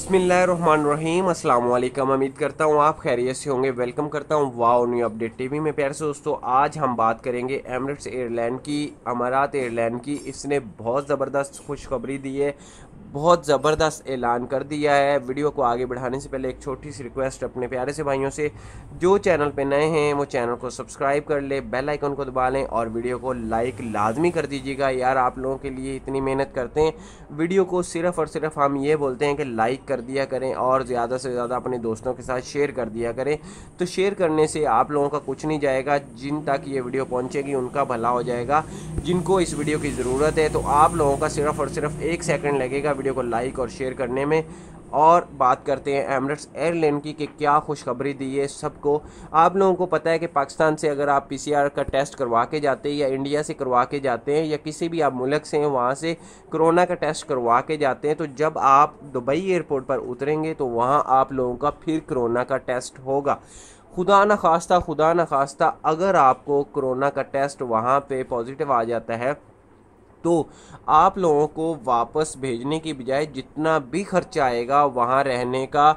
बसमीम अल्लाम उम्मीद करता हूँ आप खैरियत से होंगे वेलकम करता हूँ वाओ न्यू अपडेट टीवी में प्यार से दोस्तों आज हम बात करेंगे एमरट्स एयरलाइन की अमारात एयरलाइन की इसने बहुत ज़बरदस्त खुशखबरी दी है बहुत ज़बरदस्त ऐलान कर दिया है वीडियो को आगे बढ़ाने से पहले एक छोटी सी रिक्वेस्ट अपने प्यारे से भाइयों से जो चैनल पर नए हैं वो चैनल को सब्सक्राइब कर ले बेल आइकन को दबा लें और वीडियो को लाइक लाजमी कर दीजिएगा यार आप लोगों के लिए इतनी मेहनत करते हैं वीडियो को सिर्फ और सिर्फ हम ये बोलते हैं कि लाइक कर दिया करें और ज़्यादा से ज़्यादा अपने दोस्तों के साथ शेयर कर दिया करें तो शेयर करने से आप लोगों का कुछ नहीं जाएगा जिन तक ये वीडियो पहुँचेगी उनका भला हो जाएगा जिनको इस वीडियो की ज़रूरत है तो आप लोगों का सिर्फ और सिर्फ एक सेकेंड लगेगा वीडियो को लाइक और शेयर करने में और बात करते हैं एमरेट्स एयरलाइन की कि क्या खुशखबरी दी है सबको आप लोगों को पता है कि पाकिस्तान से अगर आप पीसीआर का टेस्ट करवा के जाते हैं या इंडिया से करवा के जाते हैं या किसी भी आप मुल्क से हैं वहाँ से कोरोना का टेस्ट करवा के जाते हैं तो जब आप दुबई एयरपोर्ट पर उतरेंगे तो वहाँ आप लोगों का फिर करोना का टेस्ट होगा खुदा न खास्ता खुदा न खास्ता अगर आपको कोरोना का टेस्ट वहाँ पे पॉजिटिव आ जाता है तो आप लोगों को वापस भेजने की बजाय जितना भी खर्चा आएगा वहाँ रहने का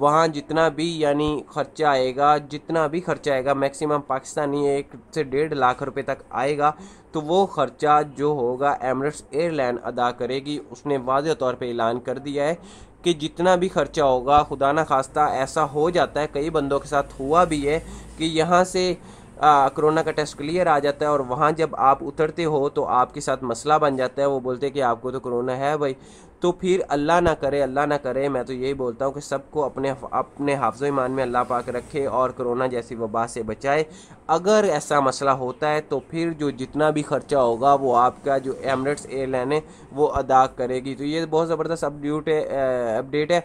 वहाँ जितना भी यानी खर्चा आएगा जितना भी खर्चा आएगा मैक्सिमम पाकिस्तानी एक से डेढ़ लाख रुपए तक आएगा तो वो खर्चा जो होगा एमरेट्स एयरलाइन अदा करेगी उसने वाज तौर पे ऐलान कर दिया है कि जितना भी खर्चा होगा खुदा ना खास्ता ऐसा हो जाता है कई बंदों के साथ हुआ भी है कि यहाँ से कोरोना का टेस्ट क्लियर आ जाता है और वहाँ जब आप उतरते हो तो आपके साथ मसला बन जाता है वो बोलते हैं कि आपको तो कोरोना है भाई तो फिर अल्लाह ना करे अल्लाह ना करे मैं तो यही बोलता हूँ कि सबको अपने अपने हाफ़ ईमान में अल्लाह पाक रखे और कोरोना जैसी वबा से बचाए अगर ऐसा मसला होता है तो फिर जो जितना भी खर्चा होगा वो आपका जो एमरेट्स एयरलाइन है वो अदा करेगी तो ये बहुत ज़बरदस्त अपड्यूट है अपडेट है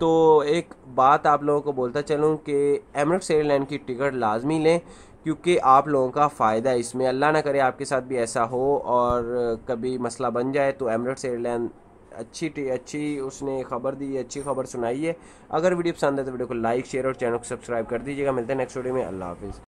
तो एक बात आप लोगों को बोलता चलूँ कि एमरेट्स एयरलाइन की टिकट लाजमी लें क्योंकि आप लोगों का फ़ायदा इसमें अल्लाह ना करे आपके साथ भी ऐसा हो और कभी मसला बन जाए तो एमरेट्स एयरलाइन अच्छी अच्छी उसने खबर दी है अच्छी खबर सुनाई है अगर वीडियो पसंद है तो वीडियो को लाइक शेयर और चैनल को सब्सक्राइब कर दीजिएगा मिलते हैं नेक्स्ट वीडियो में अल्लाह हाफिज़